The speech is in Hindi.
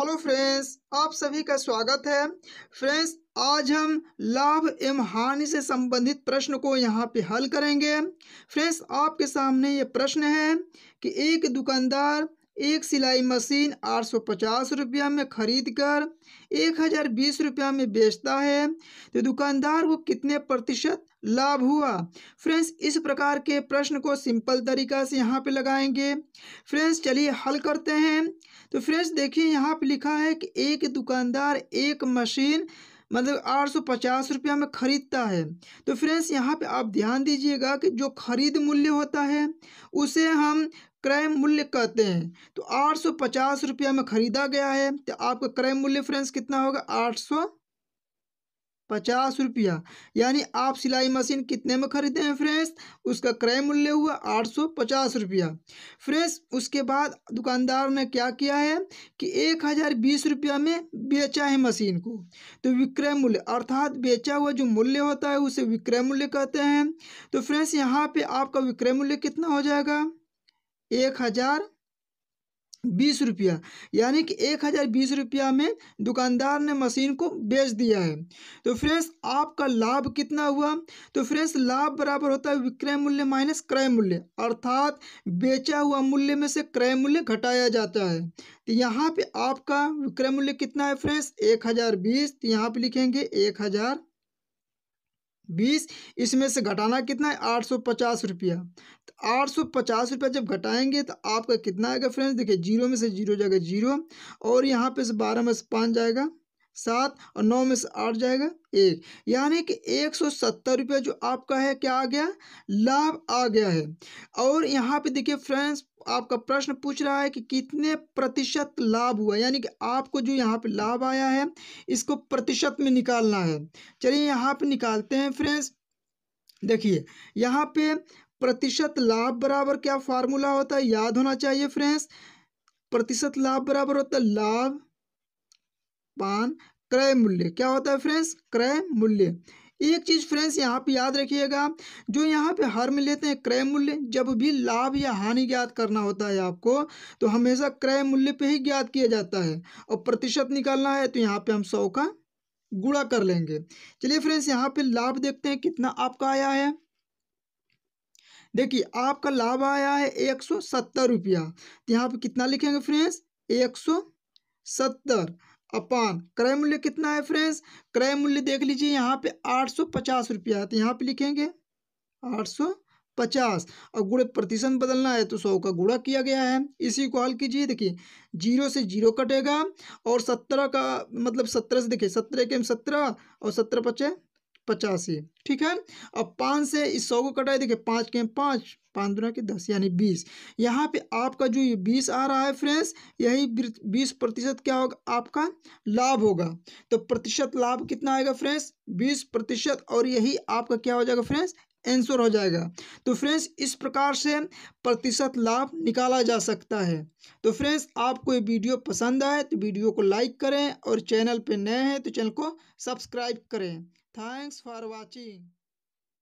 हेलो फ्रेंड्स आप सभी का स्वागत है फ्रेंड्स आज हम लाभ एवं हानि से संबंधित प्रश्न को यहाँ पे हल करेंगे फ्रेंड्स आपके सामने ये प्रश्न है कि एक दुकानदार एक सिलाई मशीन आठ सौ पचास रुपया में ख़रीद कर एक हज़ार बीस रुपया में बेचता है तो दुकानदार को कितने प्रतिशत लाभ हुआ फ्रेंड्स इस प्रकार के प्रश्न को सिंपल तरीका से यहाँ पे लगाएंगे फ्रेंड्स चलिए हल करते हैं तो फ्रेंड्स देखिए यहाँ पे लिखा है कि एक दुकानदार एक मशीन मतलब आठ सौ पचास रुपया में ख़रीदता है तो फ्रेंड्स यहाँ पे आप ध्यान दीजिएगा कि जो खरीद मूल्य होता है उसे हम क्रय मूल्य कहते हैं तो आठ सौ पचास रुपया में ख़रीदा गया है तो आपका क्रय मूल्य फ्रेंड्स कितना होगा आठ सौ पचास रुपया यानी आप सिलाई मशीन कितने में ख़रीदे हैं फ्रेंड्स उसका क्रय मूल्य हुआ आठ सौ पचास रुपया फ्रेंड्स उसके बाद दुकानदार ने क्या किया है कि एक हज़ार बीस रुपया में बेचा है मशीन को तो विक्रय मूल्य अर्थात बेचा हुआ जो मूल्य होता है उसे विक्रय मूल्य कहते हैं तो फ्रेंड्स यहाँ पर आपका विक्रय मूल्य कितना हो जाएगा एक हज़ार बीस रुपया यानी कि एक हज़ार बीस रुपया में दुकानदार ने मशीन को बेच दिया है तो फ्रेंड्स आपका लाभ कितना हुआ तो फ्रेंड्स लाभ बराबर होता है विक्रय मूल्य माइनस क्रय मूल्य अर्थात बेचा हुआ मूल्य में से क्रय मूल्य घटाया जाता है तो यहाँ पे आपका विक्रय मूल्य कितना है फ्रेंड्स एक हज़ार बीस तो यहाँ पर लिखेंगे एक हज़ार बीस इसमें से घटाना कितना है आठ सौ पचास रुपया तो आठ सौ पचास रुपया जब घटाएंगे तो आपका कितना आएगा फ्रेंड्स देखिए जीरो में से जीरो जाएगा जीरो और यहाँ पे से बारह में से पाँच जाएगा सात और नौ में से आठ जाएगा एक यानी कि एक सौ सत्तर रुपया जो आपका है क्या आ गया लाभ आ गया है और यहाँ पे देखिए फ्रेंड्स आपका प्रश्न पूछ रहा है कि कितने प्रतिशत लाभ हुआ यानी कि आपको जो यहाँ पे लाभ आया है इसको प्रतिशत में निकालना है चलिए यहाँ पे निकालते हैं फ्रेंड्स देखिए यहाँ पे प्रतिशत लाभ बराबर क्या फार्मूला होता है याद होना चाहिए फ्रेंड्स प्रतिशत लाभ बराबर होता है लाभ पान क्रय मूल्य क्या होता है फ्रेंड्स क्रय मूल्य एक चीज़ फ्रेंड्स यहाँ पे याद रखिएगा जो यहाँ पे हर में लेते हैं क्रय मूल्य जब भी लाभ या हानि ज्ञात करना होता है आपको तो हमेशा क्रय मूल्य पे ही ज्ञात किया जाता है और प्रतिशत निकालना है तो यहाँ पे हम सौ का गुणा कर लेंगे चलिए फ्रेंड्स यहाँ पे लाभ देखते हैं कितना आपका आया है देखिए आपका लाभ आया है एक सौ सत्तर रुपया तो यहाँ पे कितना लिखेंगे फ्रेंड्स एक सौ सत्तर अपान क्रय मूल्य कितना है फ्रेंड्स क्रय मूल्य देख लीजिए यहाँ पे आठ सौ पचास रुपया तो यहाँ पे लिखेंगे आठ सौ पचास और गुड़े प्रतिशत बदलना है तो सौ का गुड़ा किया गया है इसी को हल कीजिए देखिए जीरो से जीरो कटेगा और सत्रह का मतलब सत्रह से देखिए सत्रह के सत्रह और सत्रह पचे पचासी ठीक है अब पाँच से इस सौ को कटाए देखिए पाँच के पाँच पाँच दुना के दस यानी बीस यहाँ पे आपका जो ये बीस आ रहा है फ्रेंड्स यही बीस प्रतिशत क्या होगा आपका लाभ होगा तो प्रतिशत लाभ कितना आएगा फ्रेंड्स बीस प्रतिशत और यही आपका क्या हो जाएगा फ्रेंड्स आंसर हो जाएगा तो फ्रेंड्स इस प्रकार से प्रतिशत लाभ निकाला जा सकता है तो फ्रेंड्स आपको ये वीडियो पसंद आए तो वीडियो को लाइक करें और चैनल पर नए हैं तो चैनल को सब्सक्राइब करें थैंक्स फॉर वाचिंग